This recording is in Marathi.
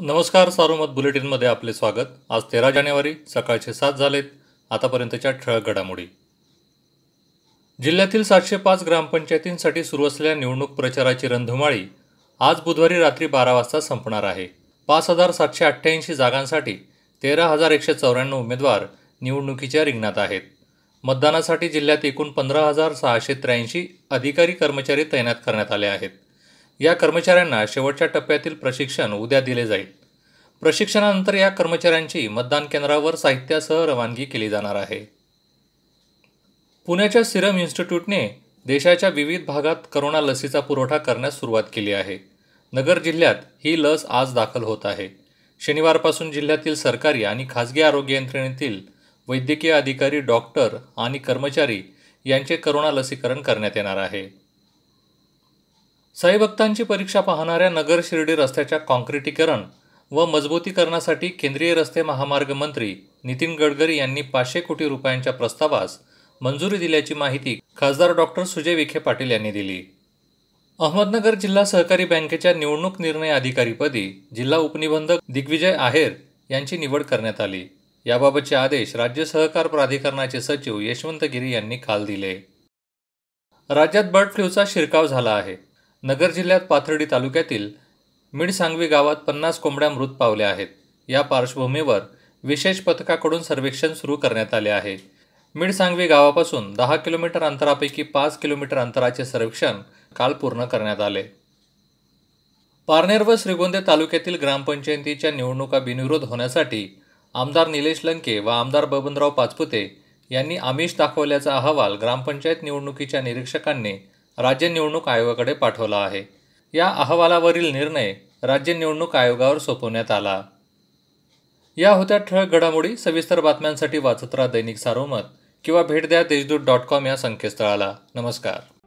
नमस्कार सारोमत बुलेटिनमध्ये आपले स्वागत आज तेरा जानेवारी सकाळचे सात झालेत आतापर्यंतच्या ठळक घडामोडी जिल्ह्यातील सातशे पाच ग्रामपंचायतींसाठी सुरू असलेल्या निवडणूक प्रचाराची रंधुमाळी आज बुधवारी रात्री बारा वाजता संपणार आहे पाच हजार सातशे अठ्ठ्याऐंशी जागांसाठी तेरा हजार एकशे चौऱ्याण्णव उमेदवार निवडणुकीच्या रिंगणात आहेत मतदानासाठी जिल्ह्यात एकूण पंधरा हजार सहाशे त्र्याऐंशी अधिकारी कर्मचारी तैनात करण्यात आले आहेत या कर्मचाऱ्यांना शेवटच्या टप्प्यातील प्रशिक्षण उद्या दिले जाईल प्रशिक्षणानंतर या कर्मचाऱ्यांची मतदान केंद्रावर साहित्यासह रवानगी केली जाणार आहे पुण्याच्या सिरम इन्स्टिट्यूटने देशाच्या विविध भागात करोना लसीचा पुरवठा करण्यास सुरुवात केली आहे नगर जिल्ह्यात ही लस आज दाखल होत आहे शनिवारपासून जिल्ह्यातील सरकारी आणि खाजगी आरोग्य यंत्रणेतील वैद्यकीय अधिकारी डॉक्टर आणि कर्मचारी यांचे करोना लसीकरण करण्यात येणार आहे साईभक्तांची परीक्षा पाहणाऱ्या नगर शिर्डी रस्त्याच्या कॉन्क्रिटीकरण व मजबूतीकरणासाठी केंद्रीय रस्ते महामार्ग मंत्री नितीन गडकरी यांनी पाचशे कोटी रुपयांच्या प्रस्तावास मंजुरी दिल्याची माहिती खासदार डॉक्टर सुजय विखे पाटील यांनी दिली अहमदनगर जिल्हा सहकारी बँकेच्या निवडणूक निर्णय अधिकारीपदी जिल्हा उपनिबंधक दिग्विजय आहेर यांची निवड करण्यात आली याबाबतचे आदेश राज्य सहकार प्राधिकरणाचे सचिव यशवंत गिरी यांनी काल दिले राज्यात बर्ड फ्लूचा शिरकाव झाला आहे नगर जिल्ह्यात पाथर्डी तालुक्यातील मिडसांगवी गावात पन्नास कोंबड्या मृत पावल्या आहेत या पार्श्वभूमीवर विशेष पथकाकडून सर्वेक्षण सुरू करण्यात आले आहे मिडसांगवी गावापासून दहा किलोमीटर अंतरापैकी पाच किलोमीटर अंतराचे सर्वेक्षण काल पूर्ण करण्यात आले पारनेर व श्रीगोंदे तालुक्यातील ग्रामपंचायतीच्या निवडणुका बिनविरोध होण्यासाठी आमदार निलेश लंके व आमदार बबनराव पाचपुते यांनी आमिष दाखवल्याचा अहवाल ग्रामपंचायत निवडणुकीच्या निरीक्षकांनी राज्य निवडणूक आयोगाकडे पाठवला आहे या अहवालावरील निर्णय राज्य निवडणूक आयोगावर सोपवण्यात आला या होत्या ठळक घडामोडी सविस्तर बातम्यांसाठी वाचत राहा दैनिक सारोमत किंवा भेट द्या देशदूत डॉट कॉम या संकेतस्थळाला नमस्कार